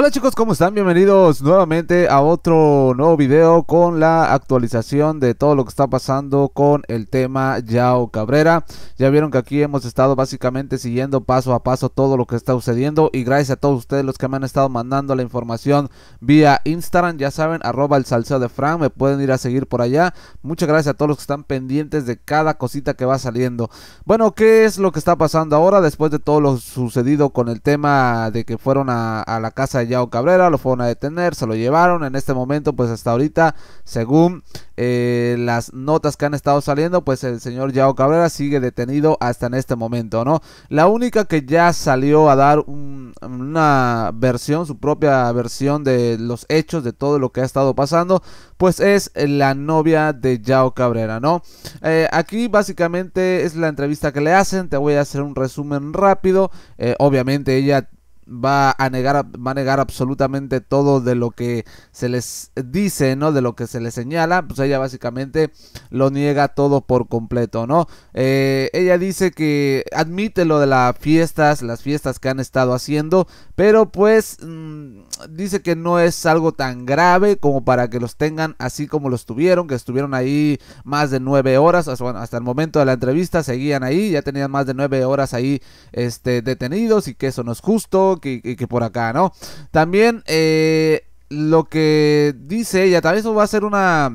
Hola chicos, ¿cómo están? Bienvenidos nuevamente a otro nuevo video con la actualización de todo lo que está pasando con el tema Yao Cabrera. Ya vieron que aquí hemos estado básicamente siguiendo paso a paso todo lo que está sucediendo y gracias a todos ustedes los que me han estado mandando la información vía Instagram, ya saben, arroba el salseo de Fran, me pueden ir a seguir por allá. Muchas gracias a todos los que están pendientes de cada cosita que va saliendo. Bueno, ¿qué es lo que está pasando ahora después de todo lo sucedido con el tema de que fueron a, la casa de Yao Cabrera, lo fueron a detener, se lo llevaron. En este momento, pues hasta ahorita, según eh, las notas que han estado saliendo, pues el señor Yao Cabrera sigue detenido hasta en este momento, ¿no? La única que ya salió a dar una versión, su propia versión de los hechos, de todo lo que ha estado pasando, pues es la novia de Yao Cabrera, ¿no? Eh, aquí básicamente es la entrevista que le hacen, te voy a hacer un resumen rápido. Eh, obviamente ella va a negar va a negar absolutamente todo de lo que se les dice no de lo que se les señala pues ella básicamente lo niega todo por completo no eh, ella dice que admite lo de las fiestas las fiestas que han estado haciendo pero pues mm, dice que no es algo tan grave como para que los tengan así como los tuvieron que estuvieron ahí más de nueve horas hasta, el momento de la entrevista seguían ahí ya tenían más de nueve horas ahí este detenidos y que eso no es justo que, por acá, ¿no? También eh, lo que dice ella, también eso va a ser una...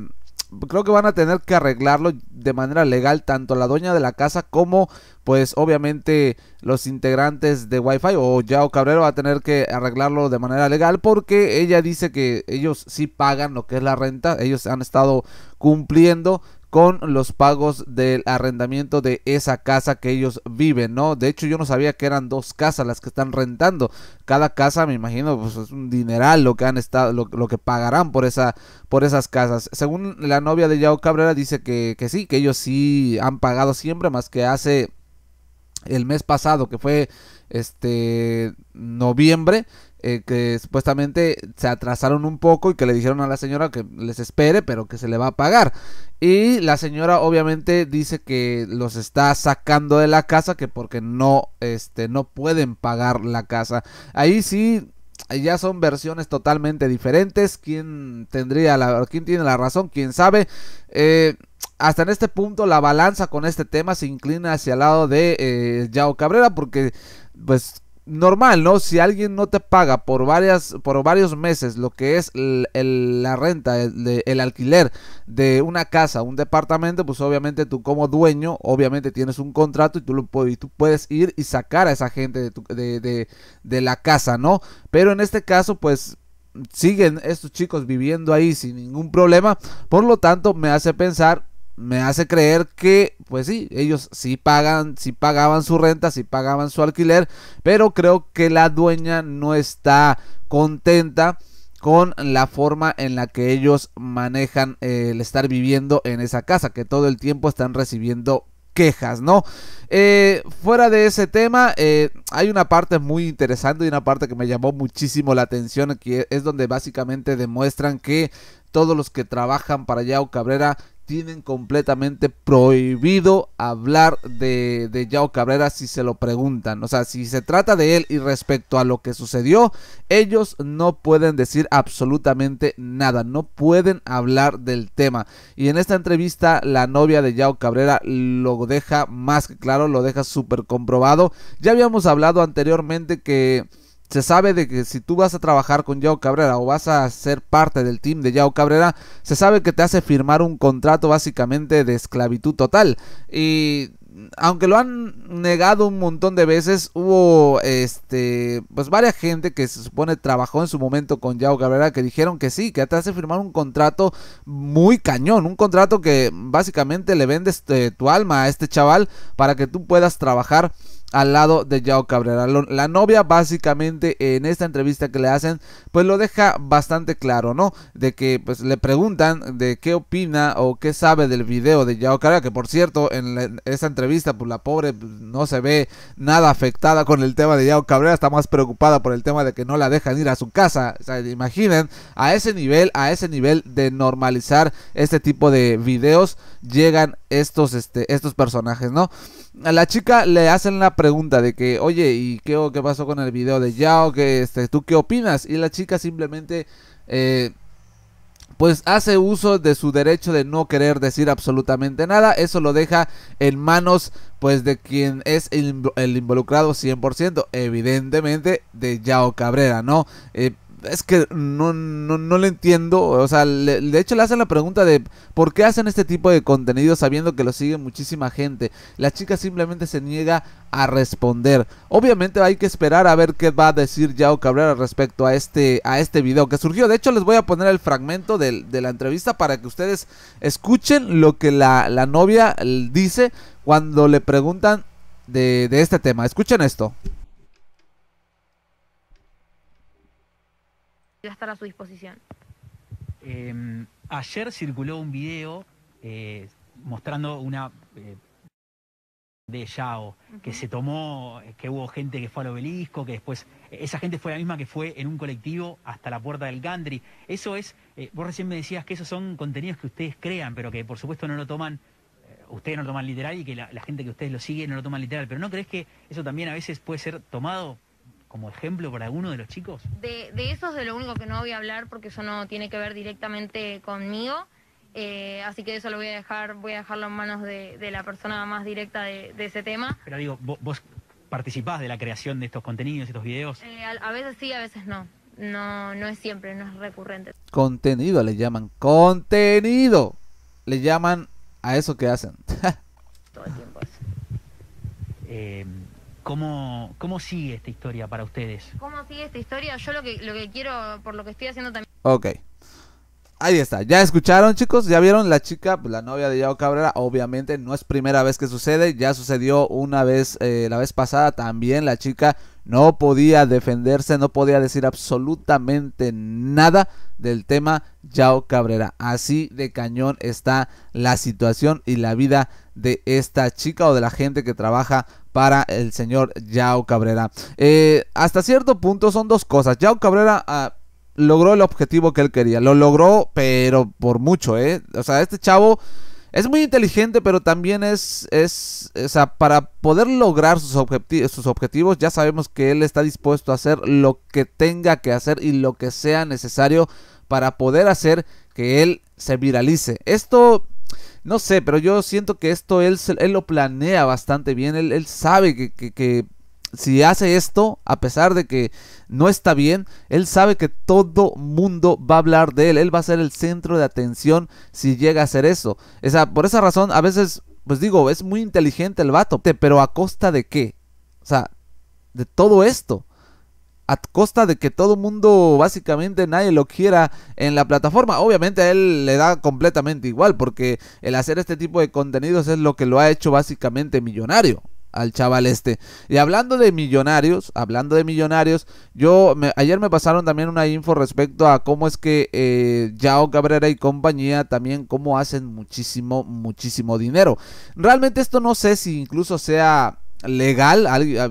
Creo que van a tener que arreglarlo de manera legal tanto la dueña de la casa como pues obviamente los integrantes de Wi-Fi o Yao Cabrero va a tener que arreglarlo de manera legal porque ella dice que ellos sí pagan lo que es la renta, ellos han estado cumpliendo con los pagos del arrendamiento de esa casa que ellos viven, ¿no? De hecho, yo no sabía que eran dos casas las que están rentando. Cada casa, me imagino, pues es un dineral lo que han estado, lo, que pagarán por esa, por esas casas. Según la novia de Yao Cabrera, dice que, que sí, que ellos sí han pagado siempre, más que hace el mes pasado, que fue este noviembre eh, que supuestamente se atrasaron un poco y que le dijeron a la señora que les espere, pero que se le va a pagar. Y la señora obviamente dice que los está sacando de la casa, que porque no, este, no pueden pagar la casa. Ahí sí eh, ya son versiones totalmente diferentes. ¿Quién tendría la, quién tiene la razón? ¿Quién sabe? Eh, hasta en este punto la balanza con este tema se inclina hacia el lado de eh, Yao Cabrera porque pues normal, ¿no? Si alguien no te paga por varias, por varios meses lo que es la renta, el, alquiler de una casa, un departamento, pues obviamente tú como dueño, obviamente tienes un contrato y tú, puedes ir y sacar a esa gente de la casa, ¿no? Pero en este caso, pues siguen estos chicos viviendo ahí sin ningún problema, por lo tanto me hace pensar me hace creer que, pues sí, ellos sí pagan, sí pagaban su renta, sí pagaban su alquiler, pero creo que la dueña no está contenta con la forma en la que ellos manejan el estar viviendo en esa casa, que todo el tiempo están recibiendo quejas, ¿no? Eh, fuera de ese tema, eh, hay una parte muy interesante y una parte que me llamó muchísimo la atención, que es donde básicamente demuestran que todos los que trabajan para Yao Cabrera tienen completamente prohibido hablar de, de Yao Cabrera si se lo preguntan. O sea, si se trata de él y respecto a lo que sucedió, ellos no pueden decir absolutamente nada, no pueden hablar del tema. Y en esta entrevista, la novia de Yao Cabrera lo deja más que claro, lo deja súper comprobado. Ya habíamos hablado anteriormente que se sabe de que si tú vas a trabajar con Yao Cabrera o vas a ser parte del team de Yao Cabrera, se sabe que te hace firmar un contrato básicamente de esclavitud total. Y aunque lo han negado un montón de veces, hubo este pues varias gente que se supone trabajó en su momento con Yao Cabrera que dijeron que sí, que te hace firmar un contrato muy cañón, un contrato que básicamente le vendes eh, tu alma a este chaval para que tú puedas trabajar al lado de Yao Cabrera. La novia básicamente en esta entrevista que le hacen, pues lo deja bastante claro, ¿no? De que pues le preguntan de qué opina o qué sabe del video de Yao Cabrera, que por cierto en, esta entrevista pues la pobre pues, no se ve nada afectada con el tema de Yao Cabrera, está más preocupada por el tema de que no la dejan ir a su casa. imaginen a ese nivel, a ese nivel de normalizar este tipo de videos llegan estos, este, estos personajes, ¿no? A la chica le hacen la pregunta de que, oye, ¿y qué, qué pasó con el video de Yao? Que, este, ¿Tú qué opinas? Y la chica simplemente... Eh, pues hace uso de su derecho de no querer decir absolutamente nada. Eso lo deja en manos pues de quien es el, involucrado 100%, evidentemente de Yao Cabrera, ¿no? Eh, es que no, no, le entiendo. O sea, de hecho le hacen la pregunta de por qué hacen este tipo de contenido sabiendo que lo sigue muchísima gente. La chica simplemente se niega a responder. Obviamente hay que esperar a ver qué va a decir Yao Cabrera respecto a este, a este video que surgió. De hecho, les voy a poner el fragmento de, la entrevista para que ustedes escuchen lo que la, la novia eh, dice cuando le preguntan de, de este tema. Escuchen esto. va estar a su disposición. Em, ayer circuló un video eh, mostrando una eh, de Yao, que se tomó, eh, que hubo gente que fue al obelisco, que después, esa gente fue la misma que fue en un colectivo hasta la puerta del gandri. Eso es, vos recién me decías que esos son contenidos que ustedes crean, pero que por supuesto no lo toman ustedes no lo toman literal y que la, gente que ustedes lo siguen no lo toman literal, pero ¿no crees que eso también a veces puede ser tomado como ejemplo para uno de los chicos? De, eso es de lo único que no voy a hablar porque eso no tiene que ver directamente conmigo. Eh, así que eso lo voy a dejar, voy a dejarlo en manos de, la persona más directa de, ese tema. Pero digo, vos, participás de la creación de estos contenidos, estos videos. Eh, a, veces sí, a veces no. No, no es siempre, no es recurrente. Contenido le llaman, contenido le llaman a eso que hacen. Todo el tiempo eso. Eh... ¿Cómo, ¿Cómo sigue esta historia para ustedes? ¿Cómo sigue esta historia? Yo lo que, lo que quiero, por lo que estoy haciendo también... Ok. Ahí está, ya escucharon chicos, ya vieron la chica, pues, la novia de Yao Cabrera, obviamente no es primera vez que sucede, ya sucedió una vez, eh, la vez pasada también, la chica no podía defenderse, no podía decir absolutamente nada del tema Yao Cabrera. Así de cañón está la situación y la vida de esta chica o de la gente que trabaja para el señor Yao Cabrera. Eh, hasta cierto punto son dos cosas. Yao Cabrera ah, logró el objetivo que él quería. Lo logró, pero por mucho, ¿eh? O sea, este chavo es muy inteligente, pero también es, es o sea, para poder lograr sus, sus objetivos, ya sabemos que él está dispuesto a hacer lo que tenga que hacer y lo que sea necesario para poder hacer que él se viralice. Esto no sé, pero yo siento que esto él, él lo planea bastante bien, él, sabe que, que si hace esto, a pesar de que no está bien, él sabe que todo mundo va a hablar de él, él va a ser el centro de atención si llega a hacer eso. O sea, por esa razón, a veces, pues digo, es muy inteligente el vato, pero ¿a costa de qué? O sea, de todo esto a costa de que todo mundo básicamente nadie lo quiera en la plataforma. Obviamente a él le da completamente igual porque el hacer este tipo de contenidos es lo que lo ha hecho básicamente millonario al chaval este. Y hablando de millonarios, hablando de millonarios, yo ayer me pasaron también una info respecto a cómo es que eh, Yao Cabrera y compañía también cómo hacen muchísimo, muchísimo dinero. Realmente esto no sé si incluso sea legal,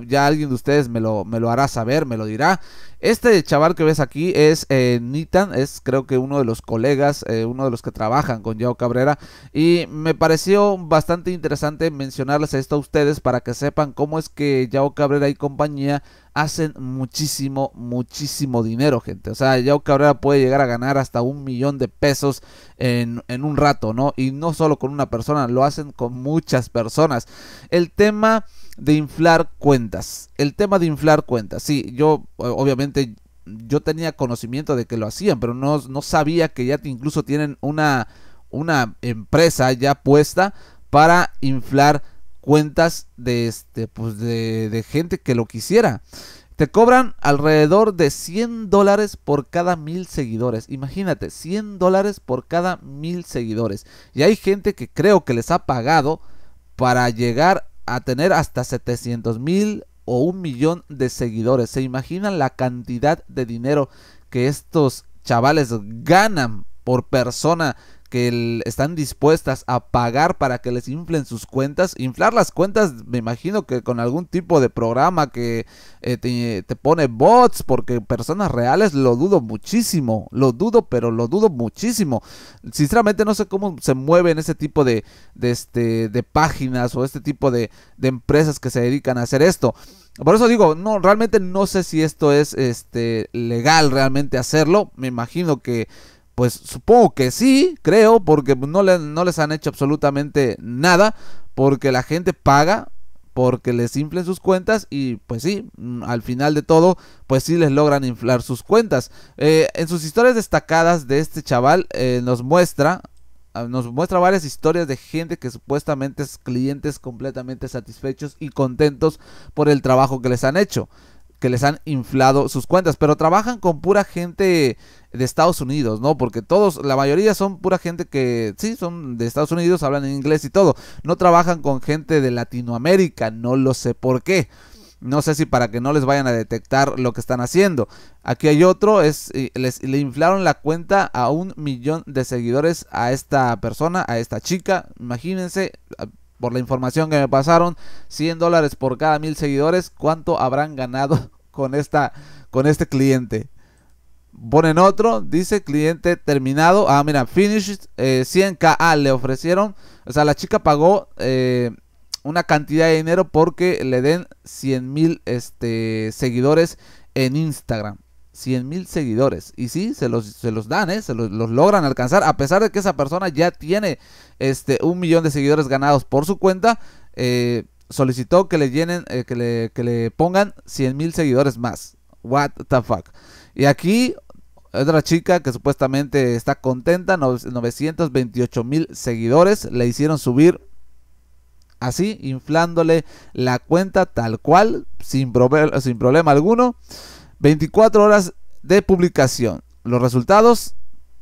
ya alguien de ustedes me lo, me lo hará saber, me lo dirá. Este chaval que ves aquí es eh, Nitan, es creo que uno de los colegas, eh, uno de los que trabajan con Yao Cabrera. Y me pareció bastante interesante mencionarles esto a ustedes para que sepan cómo es que Yao Cabrera y compañía hacen muchísimo, muchísimo dinero, gente. O sea, Yao Cabrera puede llegar a ganar hasta un millón de pesos en, en, un rato, ¿no? Y no solo con una persona, lo hacen con muchas personas. El tema de inflar cuentas. El tema de inflar cuentas. Sí, yo obviamente yo tenía conocimiento de que lo hacían, pero no, sabía que ya incluso tienen una, una empresa ya puesta para inflar cuentas de este pues, de, de, gente que lo quisiera. Te cobran alrededor de 100 dólares por cada mil seguidores. Imagínate, 100 dólares por cada mil seguidores. Y hay gente que creo que les ha pagado para llegar a tener hasta 700 mil o un millón de seguidores. ¿Se imaginan la cantidad de dinero que estos chavales ganan por persona que están dispuestas a pagar para que les inflen sus cuentas. Inflar las cuentas, me imagino que con algún tipo de programa que eh, te, pone bots, porque personas reales lo dudo muchísimo, lo dudo, pero lo dudo muchísimo. Sinceramente no sé cómo se mueven ese tipo de, este, de páginas o este tipo de, de empresas que se dedican a hacer esto. Por eso digo, no, realmente no sé si esto es este, legal realmente hacerlo. Me imagino que pues supongo que sí, creo, porque no, no les han hecho absolutamente nada, porque la gente paga, porque les inflen sus cuentas y pues sí, mm, al final de todo, pues sí les logran inflar sus cuentas. Eh, en sus historias destacadas de este chaval eh, nos muestra ah, nos muestra varias historias de gente que supuestamente es clientes completamente satisfechos y contentos por el trabajo que les han hecho que les han inflado sus cuentas, pero trabajan con pura gente de Estados Unidos, ¿no? Porque todos, la mayoría son pura gente que, sí, son de Estados Unidos, hablan inglés y todo. No trabajan con gente de Latinoamérica, no lo sé por qué. No sé si para que no les vayan a detectar lo que están haciendo. Aquí hay otro, es, le inflaron la cuenta a un millón de seguidores a esta persona, a esta chica. Imagínense, por la información que me pasaron, 100 dólares por cada mil seguidores, ¿cuánto habrán ganado con, esta, con este cliente? Ponen otro, dice cliente terminado. Ah, mira, finished 100k. Eh, ah, le ofrecieron. O sea, la chica pagó eh, una cantidad de dinero porque le den 100 mil este, seguidores en Instagram. 100 mil seguidores. Y sí, se los, se los dan, ¿eh? se los, logran alcanzar. A pesar de que esa persona ya tiene este, un millón de seguidores ganados por su cuenta, eh, solicitó que le llenen, eh, que, le, pongan 100 mil seguidores más. What the fuck. Y aquí otra chica que supuestamente está contenta, 928 mil seguidores, le hicieron subir así, inflándole la cuenta tal cual, sin, sin problema alguno. 24 horas de publicación. Los resultados,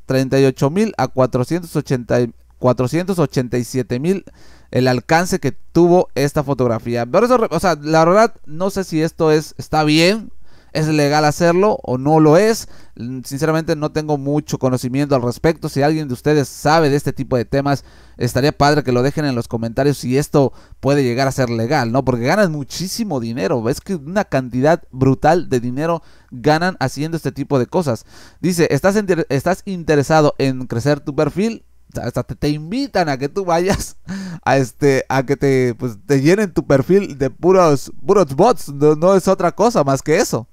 38.000 a 487.000 487 mil el alcance que tuvo esta fotografía. Pero eso, o sea, la verdad, no sé si esto es, está bien, ¿Es legal hacerlo o no lo es? Mm, sinceramente no tengo mucho conocimiento al respecto. Si alguien de ustedes sabe de este tipo de temas, estaría padre que lo dejen en los comentarios si esto puede llegar a ser legal, ¿no? Porque ganan muchísimo dinero. Es que una cantidad brutal de dinero ganan haciendo este tipo de cosas. Dice, ¿estás, estás interesado en crecer tu perfil? hasta te, invitan a que tú vayas a este a que te pues te llenen tu perfil de puros puros bots no, es otra cosa más que eso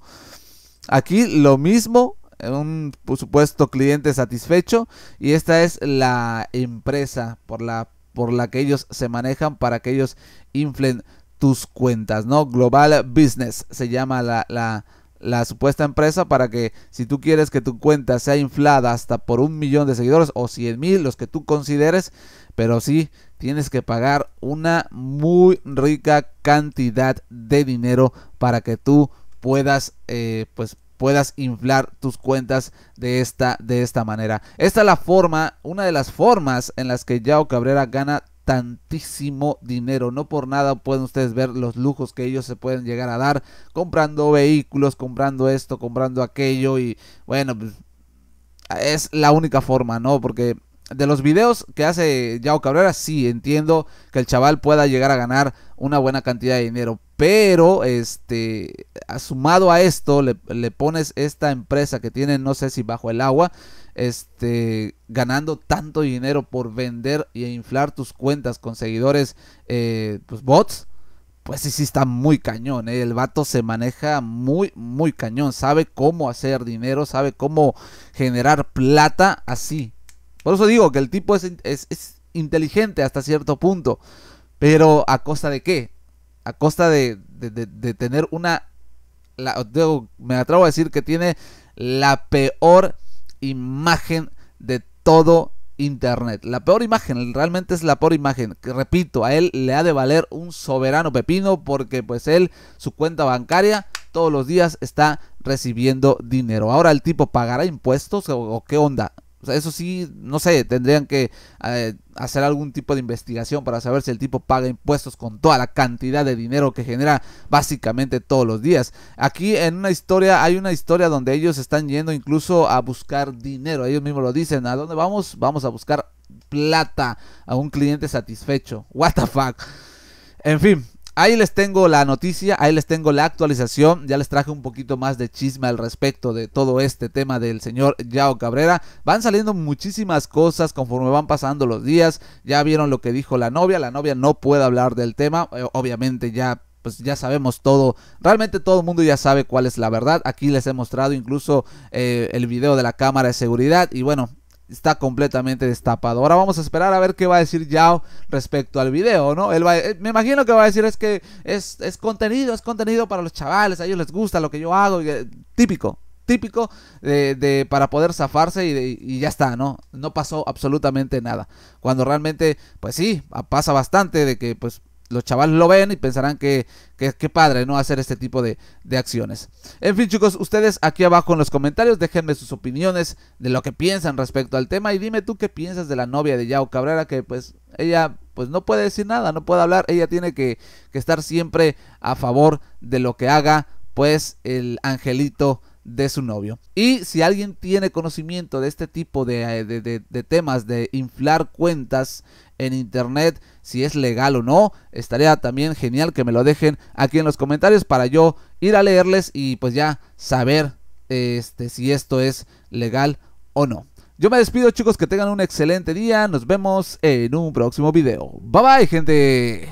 aquí lo mismo eh, un supuesto cliente satisfecho y esta es la empresa por la por la que ellos se manejan para que ellos inflen tus cuentas no global business se llama la, la la supuesta empresa para que si tú quieres que tu cuenta sea inflada hasta por un millón de seguidores o cien mil, los que tú consideres, pero sí tienes que pagar una muy rica cantidad de dinero para que tú puedas, eh, pues puedas inflar tus cuentas de esta, de esta manera. Esta es la forma, una de las formas en las que Yao Cabrera gana tantísimo dinero. No por nada pueden ustedes ver los lujos que ellos se pueden llegar a dar comprando vehículos, comprando esto, comprando aquello y bueno, pues, es la única forma, ¿no? Porque de los videos que hace Yao Cabrera, sí, entiendo que el chaval pueda llegar a ganar una buena cantidad de dinero. Pero, este, sumado a esto, le, pones esta empresa que tiene no sé si bajo el agua, este, ganando tanto dinero por vender y inflar tus cuentas con seguidores, eh, pues bots, pues sí, sí está muy cañón. Eh. El vato se maneja muy, muy cañón. Sabe cómo hacer dinero, sabe cómo generar plata así. Por eso digo que el tipo es, es, inteligente hasta cierto punto. Pero a costa de qué? A costa de, tener una... me atrevo a decir que tiene la peor imagen de todo Internet. La peor imagen, realmente es la peor imagen. Que repito, a él le ha de valer un soberano pepino porque pues él, su cuenta bancaria, todos los días está recibiendo dinero. Ahora el tipo pagará impuestos o, qué onda eso sí, no sé, tendrían que eh, hacer algún tipo de investigación para saber si el tipo paga impuestos con toda la cantidad de dinero que genera básicamente todos los días. Aquí en una historia, hay una historia donde ellos están yendo incluso a buscar dinero. Ellos mismos lo dicen, ¿a dónde vamos? Vamos a buscar plata a un cliente satisfecho. What the fuck. En fin, Ahí les tengo la noticia, ahí les tengo la actualización, ya les traje un poquito más de chisme al respecto de todo este tema del señor Yao Cabrera. Van saliendo muchísimas cosas conforme van pasando los días, ya vieron lo que dijo la novia, la novia no puede hablar del tema, eh, obviamente ya pues ya sabemos todo, realmente todo el mundo ya sabe cuál es la verdad. Aquí les he mostrado incluso eh, el video de la cámara de seguridad y bueno, está completamente destapado. Ahora vamos a esperar a ver qué va a decir Yao respecto al video, ¿no? Él va, eh, me imagino que va a decir es que es, contenido, es contenido para los chavales, a ellos les gusta lo que yo hago, eh, típico, típico de, para poder zafarse y, y, ya está, ¿no? No pasó absolutamente nada. Cuando realmente, pues sí, pasa bastante de que pues los chavales lo ven y pensarán que, qué padre, ¿no? Hacer este tipo de, acciones. En fin, chicos, ustedes aquí abajo en los comentarios déjenme sus opiniones de lo que piensan respecto al tema y dime tú qué piensas de la novia de Yao Cabrera, que pues ella pues no puede decir nada, no puede hablar, ella tiene que, estar siempre a favor de lo que haga pues el angelito de su novio. Y si alguien tiene conocimiento de este tipo de temas de inflar cuentas, en internet, si es legal o no. Estaría también genial que me lo dejen aquí en los comentarios para yo ir a leerles y pues ya saber este, si esto es legal o no. Yo me despido chicos, que tengan un excelente día, nos vemos en un próximo video. Bye bye gente.